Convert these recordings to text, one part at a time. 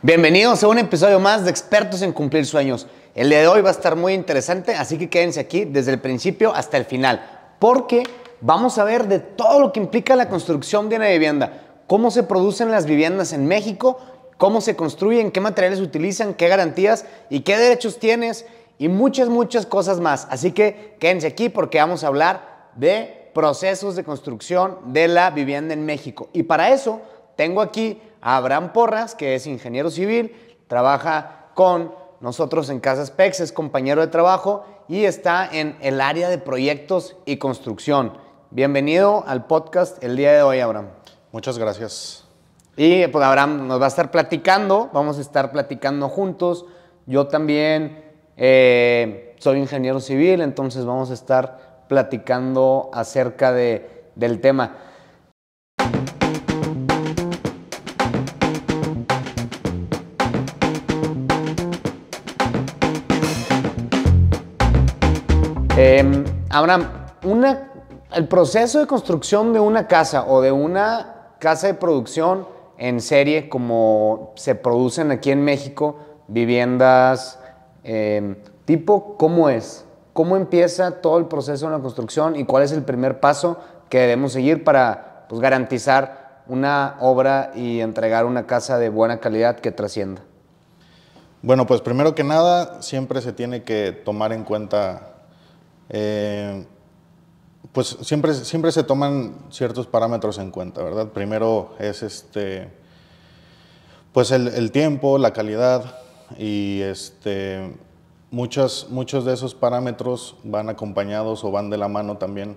Bienvenidos a un episodio más de Expertos en Cumplir Sueños. El de hoy va a estar muy interesante, así que quédense aquí desde el principio hasta el final, porque vamos a ver de todo lo que implica la construcción de una vivienda, cómo se producen las viviendas en México, cómo se construyen, qué materiales utilizan, qué garantías y qué derechos tienes y muchas, muchas cosas más. Así que quédense aquí porque vamos a hablar de procesos de construcción de la vivienda en México. Y para eso tengo aquí Abraham Porras, que es ingeniero civil, trabaja con nosotros en Casas Pex, es compañero de trabajo y está en el área de proyectos y construcción. Bienvenido al podcast el día de hoy, Abraham. Muchas gracias. Y pues Abraham nos va a estar platicando, vamos a estar platicando juntos. Yo también eh, soy ingeniero civil, entonces vamos a estar platicando acerca del tema. Em, ahora, una, el proceso de construcción de una casa o de una casa de producción en serie como se producen aquí en México, viviendas em, tipo, ¿cómo es? ¿Cómo empieza todo el proceso de la construcción y cuál es el primer paso que debemos seguir para pues, garantizar una obra y entregar una casa de buena calidad que trascienda? Bueno, pues primero que nada, siempre se tiene que tomar en cuenta eh, pues siempre, siempre se toman ciertos parámetros en cuenta, ¿verdad? Primero es este, pues el, tiempo, la calidad y este, muchos de esos parámetros van acompañados o van de la mano también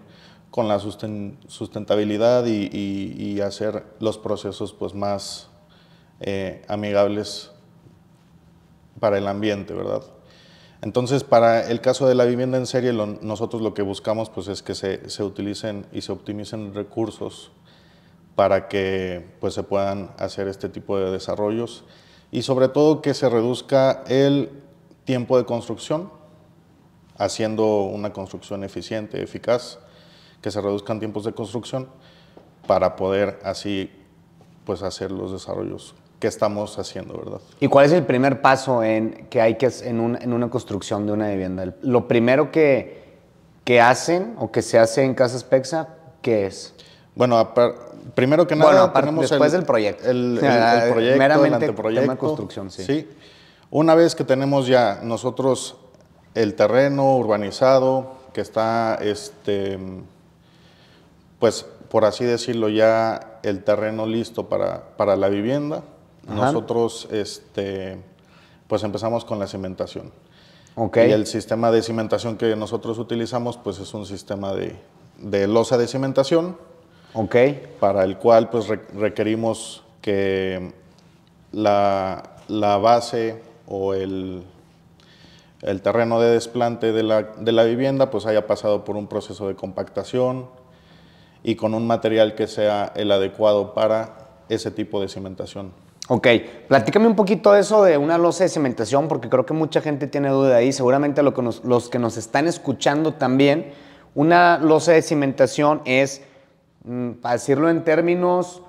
con la sustentabilidad y, hacer los procesos pues, más eh, amigables para el ambiente, ¿verdad? Entonces, para el caso de la vivienda en serie, nosotros lo que buscamos pues, es que se, utilicen y se optimicen recursos para que pues, se puedan hacer este tipo de desarrollos y sobre todo que se reduzca el tiempo de construcción, haciendo una construcción eficiente, eficaz, que se reduzcan tiempos de construcción para poder así pues, hacer los desarrollos que estamos haciendo, ¿verdad? ¿Y cuál es el primer paso en, que hay que en, una construcción de una vivienda? Lo primero que, que hacen o que se hace en Casas Pexa, ¿qué es? Bueno, primero que nada bueno, tenemos después del proyecto. El, el, proyecto, el Tema de construcción, sí. sí. Una vez que tenemos ya nosotros el terreno urbanizado que está, este, pues por así decirlo, ya el terreno listo para, para la vivienda, nosotros este, pues empezamos con la cimentación. Y el sistema de cimentación que nosotros utilizamos pues es un sistema de, de losa de cimentación. Para el cual pues requerimos que la, base o el, terreno de desplante de la, de la vivienda pues haya pasado por un proceso de compactación y con un material que sea el adecuado para ese tipo de cimentación. Ok, platícame un poquito eso de una losa de cimentación, porque creo que mucha gente tiene duda ahí, seguramente lo que los que nos están escuchando también. Una losa de cimentación es, mm, para decirlo en términos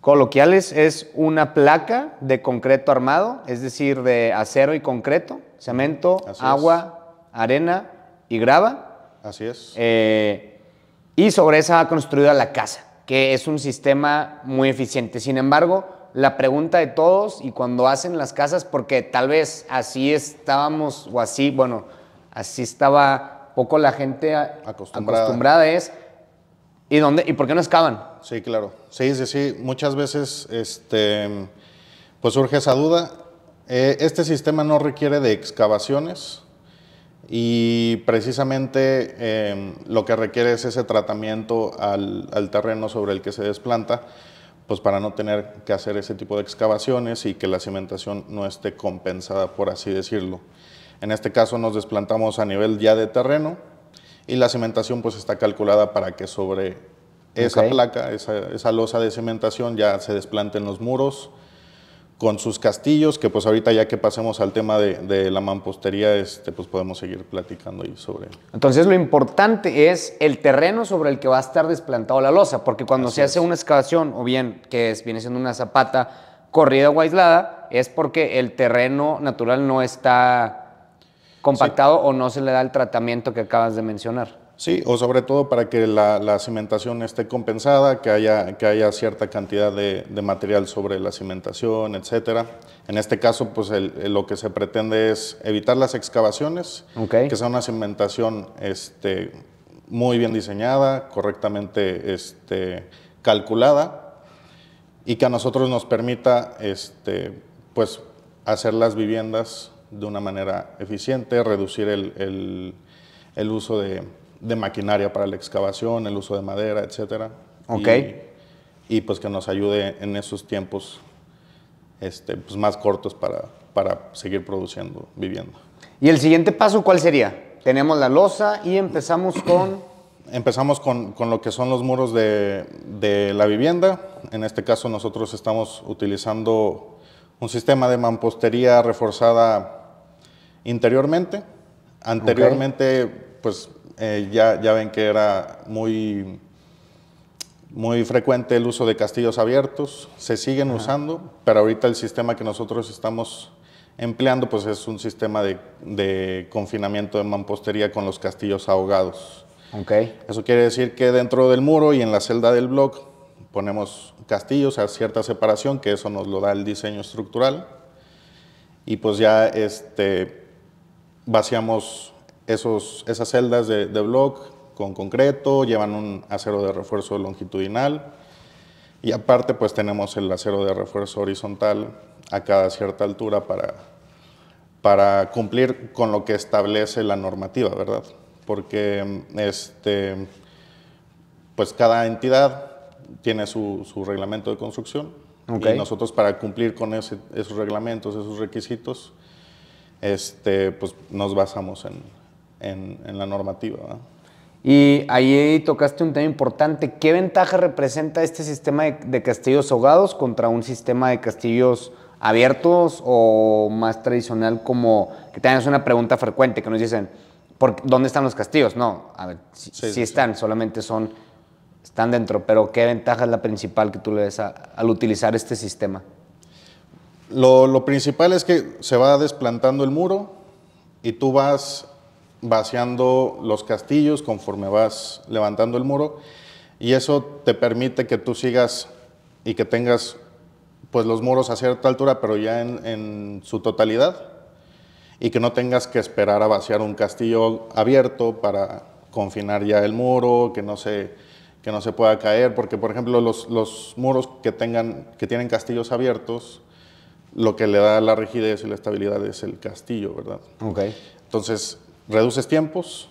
coloquiales, es una placa de concreto armado, es decir, de acero y concreto, cemento, agua, arena y grava. Así es. Eh, y sobre esa va construida la casa, que es un sistema muy eficiente. Sin embargo, la pregunta de todos y cuando hacen las casas, porque tal vez así estábamos o así, bueno, así estaba poco la gente acostumbrada. es. ¿Y dónde? ¿Y por qué no excavan? Sí, claro. Sí, sí, sí. Muchas veces este, pues surge esa duda. Eh, este sistema no requiere de excavaciones y precisamente em, lo que requiere es ese tratamiento al terreno sobre el que se desplanta pues para no tener que hacer ese tipo de excavaciones y que la cimentación no esté compensada, por así decirlo. En este caso nos desplantamos a nivel ya de terreno y la cimentación pues está calculada para que sobre esa placa, esa, esa losa de cimentación ya se desplanten los muros, con sus castillos, que pues ahorita ya que pasemos al tema de, la mampostería, este, pues podemos seguir platicando ahí sobre... Entonces lo importante es el terreno sobre el que va a estar desplantado la losa, porque cuando se hace una excavación, o bien que es, viene siendo una zapata corrida o aislada, es porque el terreno natural no está compactado o no se le da el tratamiento que acabas de mencionar. Sí, o sobre todo para que la, cimentación esté compensada, que haya, que haya cierta cantidad de, material sobre la cimentación, etc. En este caso, pues lo que se pretende es evitar las excavaciones, que sea una cimentación este, muy bien diseñada, correctamente este, calculada y que a nosotros nos permita este, pues, hacer las viviendas de una manera eficiente, reducir el uso de de maquinaria para la excavación, el uso de madera, etc. Ok. Y, pues que nos ayude en esos tiempos este, pues, más cortos para, para seguir produciendo viviendo ¿Y el siguiente paso cuál sería? Tenemos la losa y empezamos con... Empezamos con, lo que son los muros de, la vivienda. En este caso nosotros estamos utilizando un sistema de mampostería reforzada interiormente. Anteriormente, pues eh, ya, ya ven que era muy, muy frecuente el uso de castillos abiertos, se siguen usando, pero ahorita el sistema que nosotros estamos empleando pues es un sistema de, de confinamiento de mampostería con los castillos ahogados. Okay. Eso quiere decir que dentro del muro y en la celda del blog ponemos castillos a cierta separación, que eso nos lo da el diseño estructural. Y pues ya este, vaciamos esas celdas de, de block con concreto, llevan un acero de refuerzo longitudinal y aparte pues tenemos el acero de refuerzo horizontal a cada cierta altura para, para cumplir con lo que establece la normativa, ¿verdad? Porque este, pues cada entidad tiene su, reglamento de construcción y nosotros para cumplir con esos reglamentos, esos requisitos, este, pues nos basamos en, en, la normativa. Y ahí tocaste un tema importante. ¿Qué ventaja representa este sistema de, castillos ahogados contra un sistema de castillos abiertos o más tradicional como que tengas una pregunta frecuente que nos dicen, ¿por, ¿dónde están los castillos? No, a ver, sí, están, solamente son, están dentro, pero ¿qué ventaja es la principal que tú le ves al utilizar este sistema? Lo, lo principal es que se va desplantando el muro y tú vas vaciando los castillos conforme vas levantando el muro y eso te permite que tú sigas y que tengas pues los muros a cierta altura pero ya en, su totalidad y que no tengas que esperar a vaciar un castillo abierto para confinar ya el muro, que no se, que no se pueda caer, porque por ejemplo los, los muros que, tengan, que tienen castillos abiertos, lo que le da la rigidez y la estabilidad es el castillo, ¿verdad? Okay. Entonces, Reduces tiempos,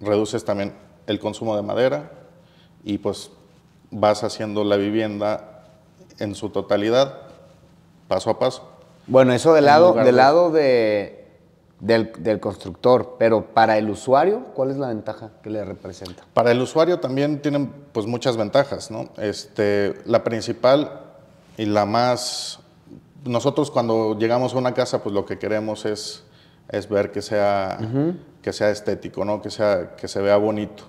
reduces también el consumo de madera y pues vas haciendo la vivienda en su totalidad, paso a paso. Bueno, eso del lado, del, lado de, del, constructor, pero para el usuario, ¿cuál es la ventaja que le representa? Para el usuario también tienen pues muchas ventajas, ¿no? Este, la principal y la más... Nosotros cuando llegamos a una casa, pues lo que queremos es es ver que sea, que sea estético, ¿no? que, sea, que se vea bonito.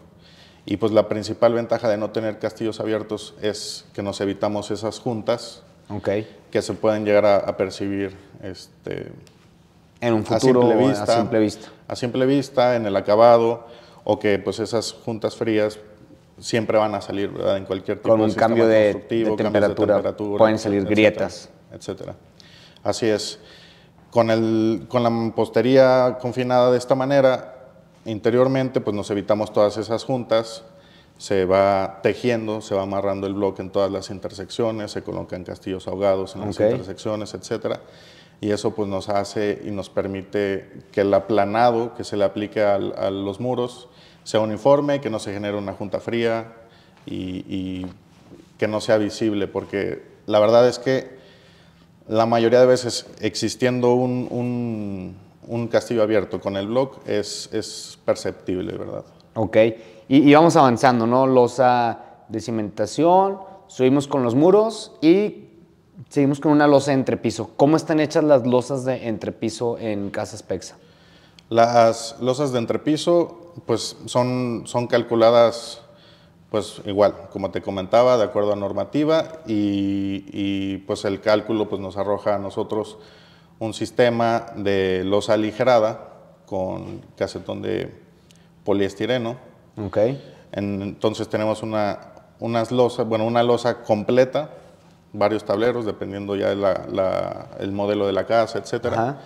Y pues la principal ventaja de no tener castillos abiertos es que nos evitamos esas juntas que se pueden llegar a, percibir este, en un futuro a simple, vista, a simple, vista, en el acabado, o que pues esas juntas frías siempre van a salir en cualquier tipo Con un de cambio de, temperatura, pueden salir grietas. Etcétera. Así es. Con, el, con la mampostería confinada de esta manera, interiormente pues nos evitamos todas esas juntas, se va tejiendo, se va amarrando el bloque en todas las intersecciones, se colocan castillos ahogados en las intersecciones, etc. Y eso pues nos hace y nos permite que el aplanado que se le aplique a, los muros sea uniforme, que no se genere una junta fría y, y que no sea visible, porque la verdad es que la mayoría de veces existiendo un, castillo abierto con el blog es, es perceptible, ¿verdad? Ok, y, vamos avanzando, ¿no? Losa de cimentación, subimos con los muros y seguimos con una losa de entrepiso. ¿Cómo están hechas las losas de entrepiso en Casa Spexa? Las losas de entrepiso pues son, son calculadas pues igual, como te comentaba, de acuerdo a normativa y, pues el cálculo pues nos arroja a nosotros un sistema de losa aligerada con casetón de poliestireno. Okay. entonces tenemos una, unas losas, bueno, una losa completa, varios tableros, dependiendo ya del modelo de la casa, etcétera,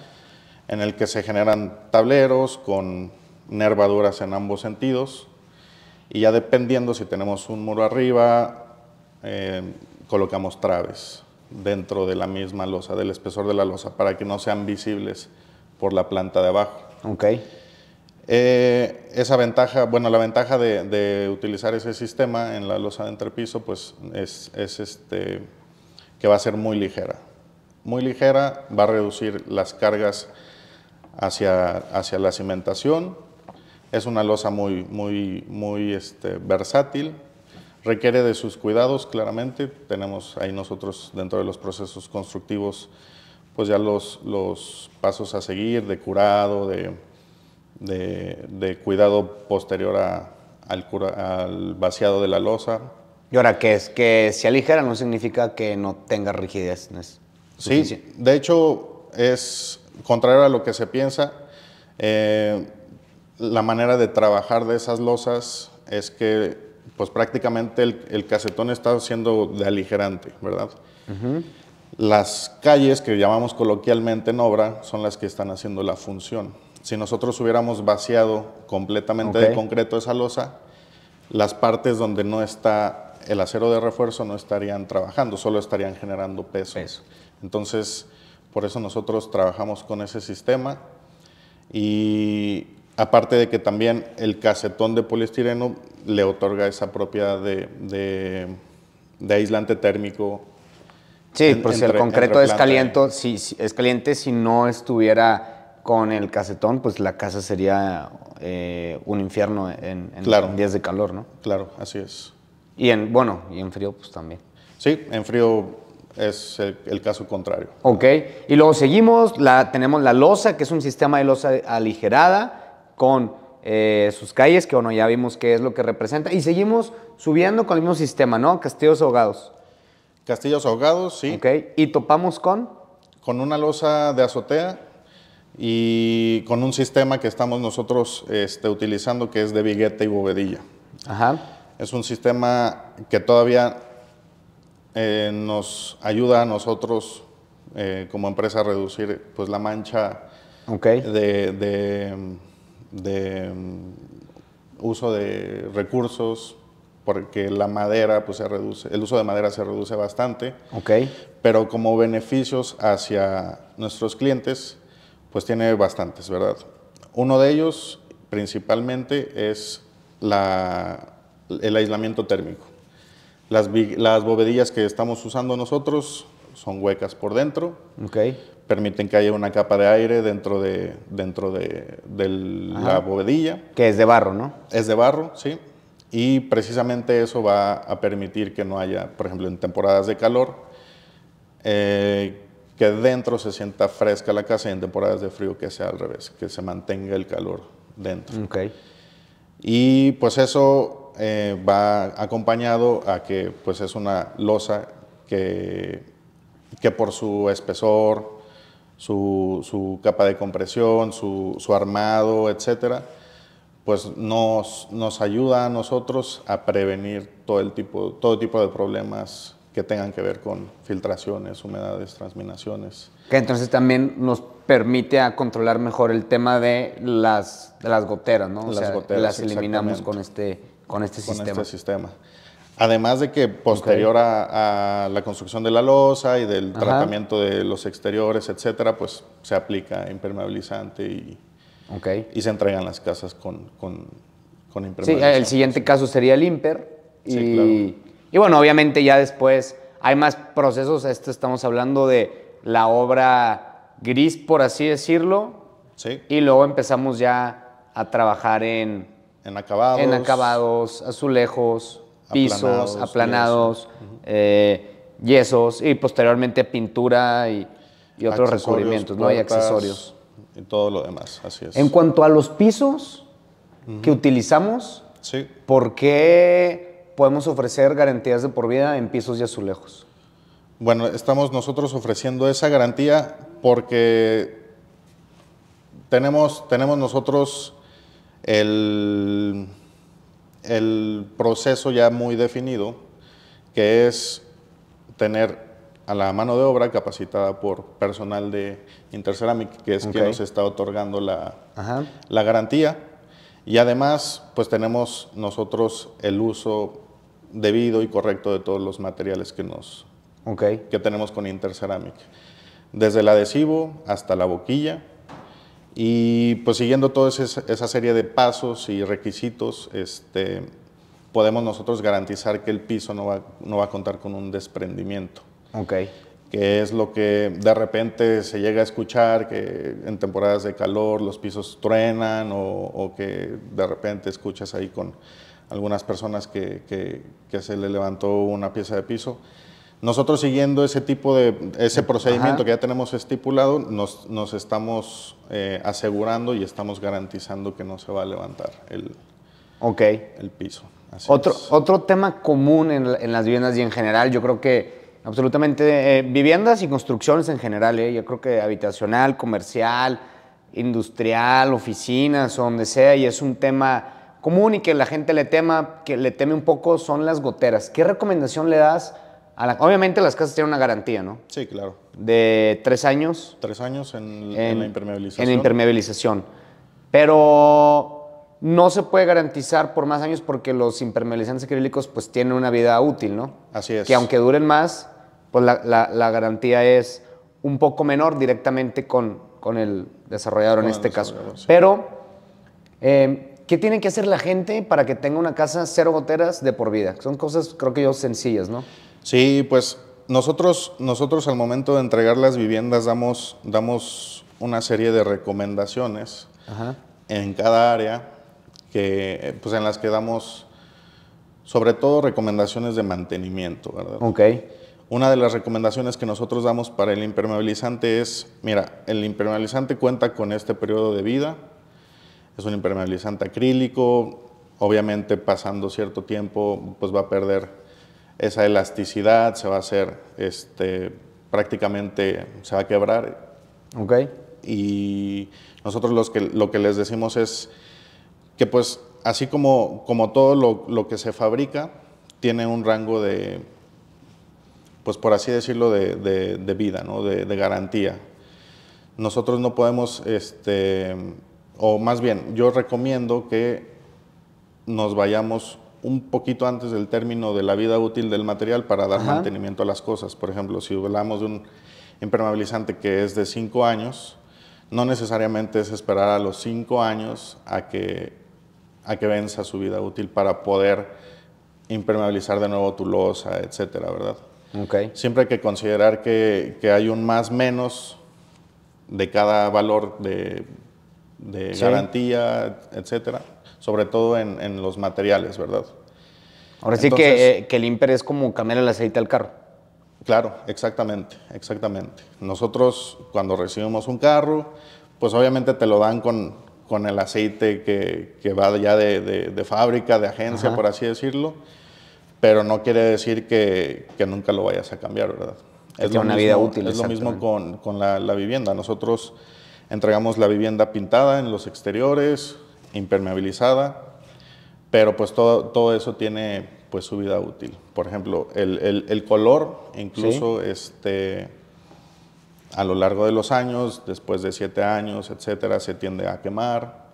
en el que se generan tableros con nervaduras en ambos sentidos y ya dependiendo si tenemos un muro arriba, eh, colocamos traves dentro de la misma losa, del espesor de la losa, para que no sean visibles por la planta de abajo. Ok. Eh, esa ventaja, bueno, la ventaja de, utilizar ese sistema en la losa de entrepiso, pues es, este, que va a ser muy ligera. Muy ligera, va a reducir las cargas hacia, hacia la cimentación es una losa muy, muy, muy este, versátil, requiere de sus cuidados, claramente. Tenemos ahí nosotros dentro de los procesos constructivos, pues ya los, los pasos a seguir de curado, de, de, cuidado posterior a, al, al, vaciado de la losa. Y ahora, que es que se aligera no significa que no tenga rigidez. sí, de hecho, es contrario a lo que se piensa. Eh, la manera de trabajar de esas losas es que pues prácticamente el, casetón está siendo de aligerante, ¿verdad? Las calles que llamamos coloquialmente en obra son las que están haciendo la función. Si nosotros hubiéramos vaciado completamente de concreto esa losa, las partes donde no está el acero de refuerzo no estarían trabajando, solo estarían generando peso. Entonces, por eso nosotros trabajamos con ese sistema y Aparte de que también el casetón de poliestireno le otorga esa propiedad de, aislante térmico. Sí, si pues el concreto es caliente, si, es caliente, si no estuviera con el casetón, pues la casa sería eh, un infierno en, días de calor, ¿no? Claro, así es. Y en, bueno, y en frío, pues también. Sí, en frío es el, caso contrario. Ok, y luego seguimos, tenemos la losa, que es un sistema de losa aligerada con eh, sus calles, que bueno, ya vimos qué es lo que representa. Y seguimos subiendo con el mismo sistema, ¿no? Castillos ahogados. Castillos ahogados, sí. Ok, y topamos con... Con una losa de azotea y con un sistema que estamos nosotros este, utilizando que es de vigueta y bovedilla. Ajá. Es un sistema que todavía eh, nos ayuda a nosotros eh, como empresa a reducir pues, la mancha okay. de de mm, uso de recursos, porque la madera pues, se reduce, el uso de madera se reduce bastante. Pero como beneficios hacia nuestros clientes, pues tiene bastantes, ¿verdad? Uno de ellos principalmente es la, el aislamiento térmico. Las, las bovedillas que estamos usando nosotros son huecas por dentro. Okay. Permiten que haya una capa de aire dentro de, dentro de, la bovedilla. Que es de barro, ¿no? Es de barro, sí. Y precisamente eso va a permitir que no haya, por ejemplo, en temporadas de calor, eh, que dentro se sienta fresca la casa y en temporadas de frío que sea al revés, que se mantenga el calor dentro. Okay. Y pues eso eh, va acompañado a que pues es una losa que que por su espesor, su, su capa de compresión, su, su armado, etcétera, pues nos, nos, ayuda a nosotros a prevenir todo, el tipo, todo tipo de problemas que tengan que ver con filtraciones, humedades, transminaciones. Que entonces también nos permite a controlar mejor el tema de las, de las goteras, ¿no? Las o sea, las eliminamos con este, con este con sistema. Este sistema. Además de que posterior a, la construcción de la losa y del tratamiento de los exteriores, etcétera, pues se aplica impermeabilizante y, se entregan las casas con, con, impermeabilizante. el siguiente caso sería el imper. Y, y bueno, obviamente ya después hay más procesos. Esto estamos hablando de la obra gris, por así decirlo. Sí. Y luego empezamos ya a trabajar en... En acabados. En acabados, azulejos pisos, aplanados, eh, yesos. y posteriormente pintura y, otros recubrimientos, ¿no? Y accesorios. Y todo lo demás, así es. En cuanto a los pisos que utilizamos, ¿por qué podemos ofrecer garantías de por vida en pisos y azulejos? Bueno, estamos nosotros ofreciendo esa garantía porque tenemos, tenemos nosotros el el proceso ya muy definido, que es tener a la mano de obra capacitada por personal de Interceramic, que es quien nos está otorgando la, garantía. Y además, pues tenemos nosotros el uso debido y correcto de todos los materiales que, nos, que tenemos con Interceramic. Desde el adhesivo hasta la boquilla, y pues siguiendo toda esa serie de pasos y requisitos, este, podemos nosotros garantizar que el piso no va, no va a contar con un desprendimiento. Que es lo que de repente se llega a escuchar, que en temporadas de calor los pisos truenan o, que de repente escuchas ahí con algunas personas que se le levantó una pieza de piso. Nosotros siguiendo ese tipo de, ese procedimiento que ya tenemos estipulado, nos, estamos eh, asegurando y estamos garantizando que no se va a levantar el, okay. el piso. otro, otro tema común en, en, las viviendas y en general, yo creo que absolutamente eh, viviendas y construcciones en general, eh, yo creo que habitacional, comercial, industrial, oficinas, donde sea, y es un tema común y que la gente le tema, que le teme un poco, son las goteras. ¿Qué recomendación le das obviamente las casas tienen una garantía, ¿no? Sí, claro. De tres años. Tres años en, la impermeabilización. En la impermeabilización. Pero no se puede garantizar por más años porque los impermeabilizantes acrílicos pues tienen una vida útil, ¿no? Así es. Que aunque duren más, pues la, garantía es un poco menor directamente con, el desarrollador en este caso. Pero, eh, ¿qué tiene que hacer la gente para que tenga una casa cero goteras de por vida? Son cosas, creo que yo, sencillas, ¿no? Sí, pues nosotros, nosotros al momento de entregar las viviendas damos, damos una serie de recomendaciones en cada área que, eh, pues en las que damos sobre todo recomendaciones de mantenimiento, ¿verdad? Una de las recomendaciones que nosotros damos para el impermeabilizante es, mira, el impermeabilizante cuenta con este periodo de vida, es un impermeabilizante acrílico, obviamente pasando cierto tiempo pues va a perder esa elasticidad se va a hacer este, prácticamente, se va a quebrar. Ok. Y nosotros los que, lo que les decimos es que pues así como, como todo lo, que se fabrica, tiene un rango de, pues por así decirlo, de, vida, de, garantía. Nosotros no podemos, este, o más bien, yo recomiendo que nos vayamos un poquito antes del término de la vida útil del material para dar mantenimiento a las cosas. Por ejemplo, si hablamos de un impermeabilizante que es de cinco años, no necesariamente es esperar a los cinco años a que, a que venza su vida útil para poder impermeabilizar de nuevo tu losa, etcétera, ¿verdad? Siempre hay que considerar que hay un más menos de cada valor de de garantía, etcétera, sobre todo en, los materiales, ¿verdad? Ahora sí eh, que, el IMPER es como cambiar el aceite al carro. Claro, exactamente, exactamente. Nosotros cuando recibimos un carro, pues obviamente te lo dan con, con el aceite que, va ya de, fábrica, de agencia, por así decirlo, pero no quiere decir que, nunca lo vayas a cambiar, ¿verdad? Es, lo una mismo, vida útil. Es lo mismo con, la, la vivienda. Nosotros Entregamos la vivienda pintada en los exteriores, impermeabilizada, pero pues todo, eso tiene pues su vida útil. Por ejemplo, el, color, incluso este, a lo largo de los años, después de siete años, etcétera, se tiende a quemar.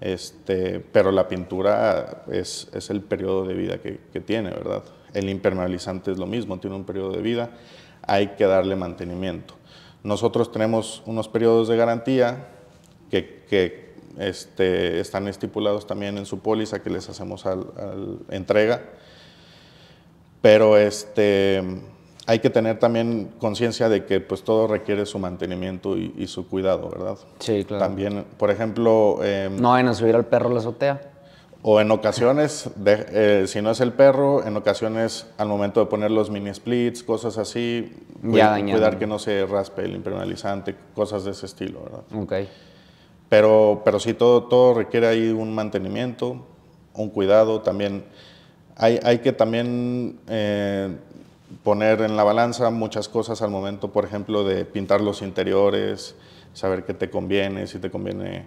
Este, pero la pintura es, el periodo de vida que, que, tiene, ¿verdad? El impermeabilizante es lo mismo, tiene un periodo de vida, hay que darle mantenimiento. Nosotros tenemos unos periodos de garantía que, este, están estipulados también en su póliza que les hacemos al, entrega. Pero este, hay que tener también conciencia de que pues todo requiere su mantenimiento y, su cuidado, ¿verdad? Sí, claro. También, por ejemplo... Em, no vayan a subir al perro la azotea. O en ocasiones, eh, si no es el perro, en ocasiones al momento de poner los mini splits, cosas así, cuidar que no se raspe el impermeabilizante, cosas de ese estilo, Pero, pero sí, todo, todo requiere ahí un mantenimiento, un cuidado también. Hay, que también eh, poner en la balanza muchas cosas al momento, por ejemplo, de pintar los interiores, saber qué te conviene, si te conviene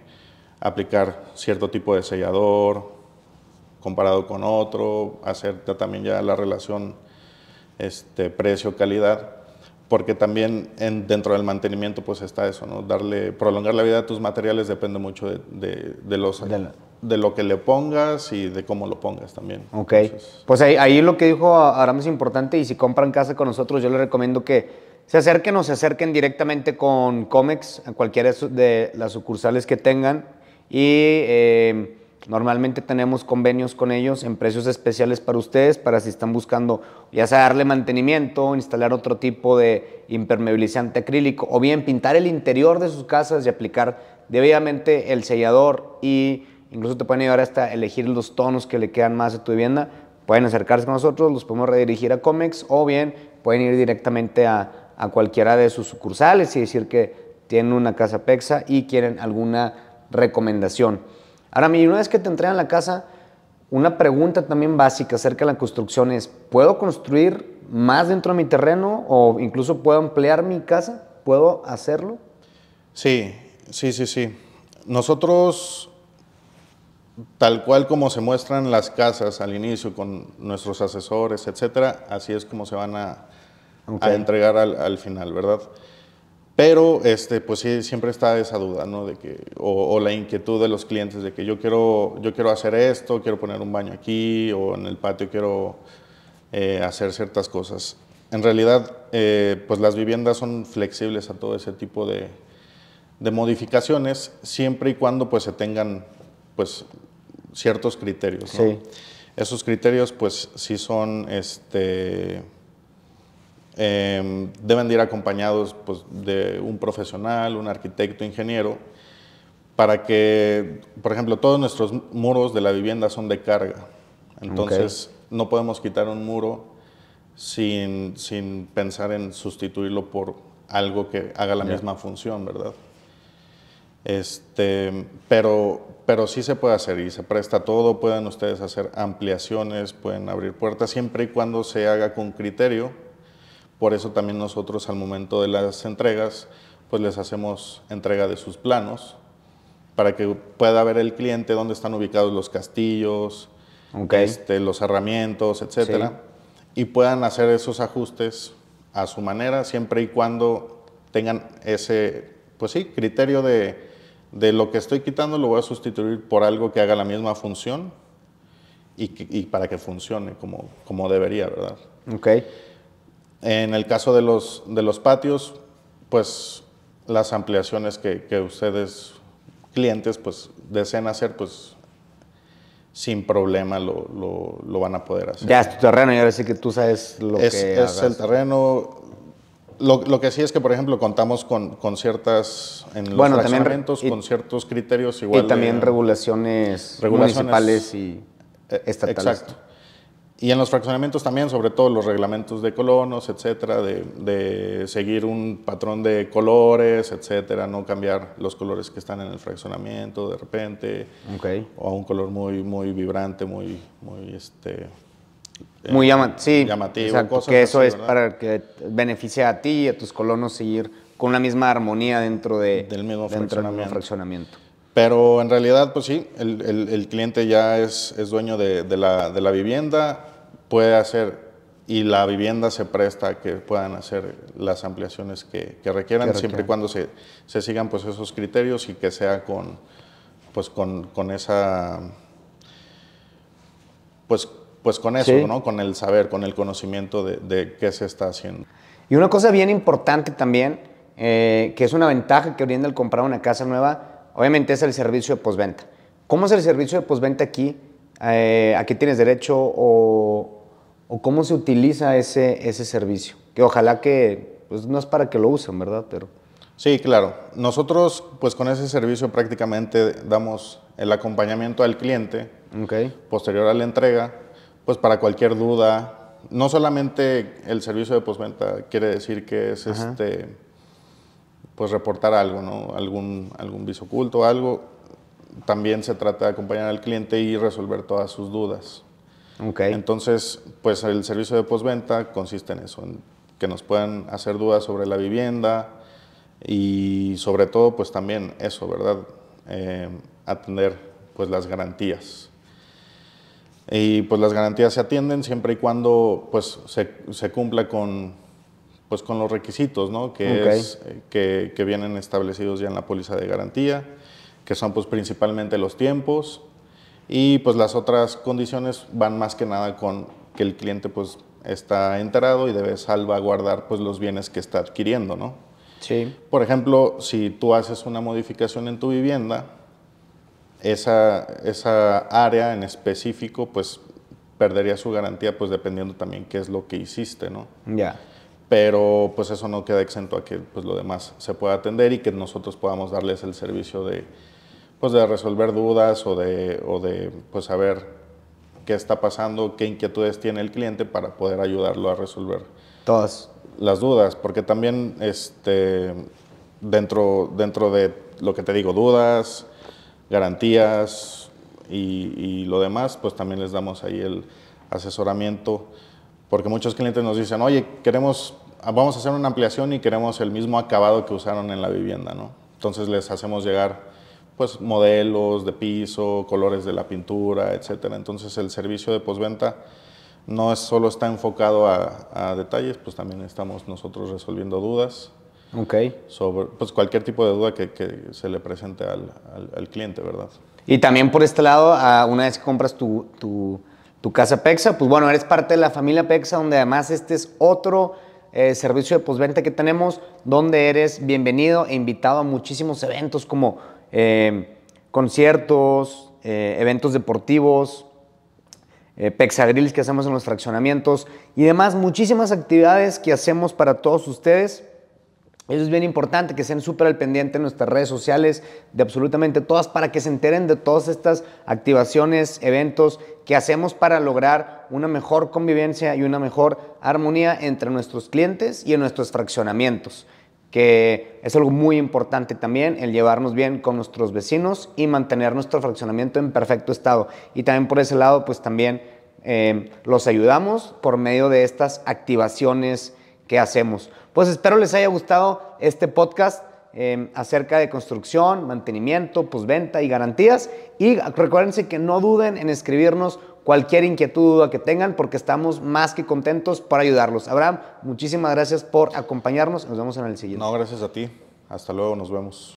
aplicar cierto tipo de sellador, comparado con otro, hacer también ya la relación este, precio-calidad, porque también en, dentro del mantenimiento pues está eso, ¿no? Darle, prolongar la vida de tus materiales depende mucho de, de, los... De, lo que le pongas y de cómo lo pongas también. Ok. pues ahí, lo que dijo Aram es importante y si compran casa con nosotros yo les recomiendo que se acerquen o se acerquen directamente con Comex a cualquiera de las sucursales que tengan y eh, Normalmente tenemos convenios con ellos en precios especiales para ustedes, para si están buscando ya sea darle mantenimiento, instalar otro tipo de impermeabilizante acrílico o bien pintar el interior de sus casas y aplicar debidamente el sellador y incluso te pueden ayudar hasta elegir los tonos que le quedan más a tu vivienda. Pueden acercarse con nosotros, los podemos redirigir a Comex o bien pueden ir directamente a, a cualquiera de sus sucursales y decir que tienen una casa PEXA y quieren alguna recomendación. Ahora, mi, una vez que te entregan la casa, una pregunta también básica acerca de la construcción es, ¿puedo construir más dentro de mi terreno o incluso puedo ampliar mi casa? ¿Puedo hacerlo? Sí, sí, sí, sí. Nosotros, tal cual como se muestran las casas al inicio con nuestros asesores, etcétera, así es como se van a, entregar al final, ¿verdad? Pero este, pues siempre está esa duda, ¿no? De que, o, la inquietud de los clientes de que yo quiero, yo quiero hacer esto, quiero poner un baño aquí, o en el patio quiero eh, hacer ciertas cosas. En realidad, eh, pues las viviendas son flexibles a todo ese tipo de, modificaciones, siempre y cuando pues se tengan pues ciertos criterios. ¿no? Esos criterios pues sí son este, Em, deben de ir acompañados pues, de un profesional, un arquitecto, ingeniero, para que, por ejemplo, todos nuestros muros de la vivienda son de carga. Entonces, no podemos quitar un muro sin, sin, pensar en sustituirlo por algo que haga la misma función, ¿verdad? Este, pero, pero sí se puede hacer y se presta todo, pueden ustedes hacer ampliaciones, pueden abrir puertas, siempre y cuando se haga con criterio por eso también nosotros al momento de las entregas, pues les hacemos entrega de sus planos para que pueda ver el cliente dónde están ubicados los castillos, este, los herramientos, etc. y puedan hacer esos ajustes a su manera, siempre y cuando tengan ese, pues sí, criterio de, lo que estoy quitando lo voy a sustituir por algo que haga la misma función y, para que funcione como, como debería, ¿verdad? Ok. En el caso de los, de los patios, pues las ampliaciones que, ustedes, clientes, pues deseen hacer, pues sin problema lo, van a poder hacer. Ya es tu terreno y ahora sí que tú sabes lo que. Es el terreno. Lo, que sí es que, por ejemplo, contamos con, con ciertas. En los bueno, también, con ciertos criterios igual. Y también regulaciones, regulaciones, municipales y e, estatales. Exacto. Y en los fraccionamientos también, sobre todo los reglamentos de colonos, etcétera, de, seguir un patrón de colores, etcétera, no cambiar los colores que están en el fraccionamiento de repente, o a un color muy, muy vibrante, muy, muy, este, eh, muy llamativo. que eso es para que beneficie a ti y a tus colonos seguir con la misma armonía dentro, de, del del mismo fraccionamiento. Pero en realidad, pues sí, el, cliente ya es, dueño de, la, vivienda, puede hacer, y la vivienda se presta a que puedan hacer las ampliaciones que, requieran, siempre y cuando se, sigan pues, esos criterios y que sea con, pues, con, esa... Pues, pues con eso, ¿no? Con el saber, con el conocimiento de, qué se está haciendo. Y una cosa bien importante también, eh, que es una ventaja que brinda el comprar una casa nueva, Obviamente es el servicio de postventa. ¿Cómo es el servicio de postventa aquí? Eh, ¿A qué tienes derecho o, cómo se utiliza ese, ese servicio? Que ojalá que, pues no es para que lo usen, ¿verdad? Pero... Sí, claro. Nosotros, pues con ese servicio prácticamente damos el acompañamiento al cliente posterior a la entrega, pues para cualquier duda. No solamente el servicio de postventa quiere decir que es este pues reportar algo, ¿no? algún, algún viso oculto, algo. También se trata de acompañar al cliente y resolver todas sus dudas. Okay. Entonces, pues el servicio de postventa consiste en eso, en que nos puedan hacer dudas sobre la vivienda y sobre todo, pues también eso, ¿verdad? Eh, atender pues las garantías. Y pues las garantías se atienden siempre y cuando pues se, se cumpla con, pues con los requisitos, eh, Que, que, vienen establecidos ya en la póliza de garantía, que son pues principalmente los tiempos y pues las otras condiciones van más que nada con que el cliente pues está enterado y debe salvaguardar pues los bienes que está adquiriendo, ¿no? Sí. Por ejemplo, si tú haces una modificación en tu vivienda, esa, esa área en específico pues perdería su garantía pues dependiendo también qué es lo que hiciste, ¿no? Ya pero pues eso no queda exento a que pues, lo demás se pueda atender y que nosotros podamos darles el servicio de, pues, de resolver dudas o de, o de pues, saber qué está pasando, qué inquietudes tiene el cliente para poder ayudarlo a resolver. Todas. Las dudas, porque también este, dentro, dentro de lo que te digo, dudas, garantías y, y lo demás, pues también les damos ahí el asesoramiento porque muchos clientes nos dicen, oye, queremos, vamos a hacer una ampliación y queremos el mismo acabado que usaron en la vivienda, ¿no? Entonces les hacemos llegar pues modelos de piso, colores de la pintura, etcétera. Entonces el servicio de posventa no es solo está enfocado a, detalles, pues también estamos nosotros resolviendo dudas. Ok. Sobre pues cualquier tipo de duda que, se le presente al, al, cliente, ¿verdad? Y también por este lado, una vez que compras tu, tu tu casa Pexa. Pues bueno, eres parte de la familia Pexa, donde además este es otro eh, servicio de postventa que tenemos, donde eres bienvenido e invitado a muchísimos eventos como em, conciertos, eh, eventos deportivos, eh, grills que hacemos en los fraccionamientos y demás, muchísimas actividades que hacemos para todos ustedes. Eso es bien importante, que sean súper al pendiente en nuestras redes sociales, de absolutamente todas, para que se enteren de todas estas activaciones, eventos que hacemos para lograr una mejor convivencia y una mejor armonía entre nuestros clientes y en nuestros fraccionamientos, que es algo muy importante también, el llevarnos bien con nuestros vecinos y mantener nuestro fraccionamiento en perfecto estado. Y también por ese lado, pues también eh, los ayudamos por medio de estas activaciones, qué hacemos. Pues espero les haya gustado este podcast eh, acerca de construcción, mantenimiento, venta y garantías. Y recuérdense que no duden en escribirnos cualquier inquietud, o duda que tengan, porque estamos más que contentos para ayudarlos. Abraham, muchísimas gracias por acompañarnos. Nos vemos en el siguiente. No, gracias a ti. Hasta luego, nos vemos.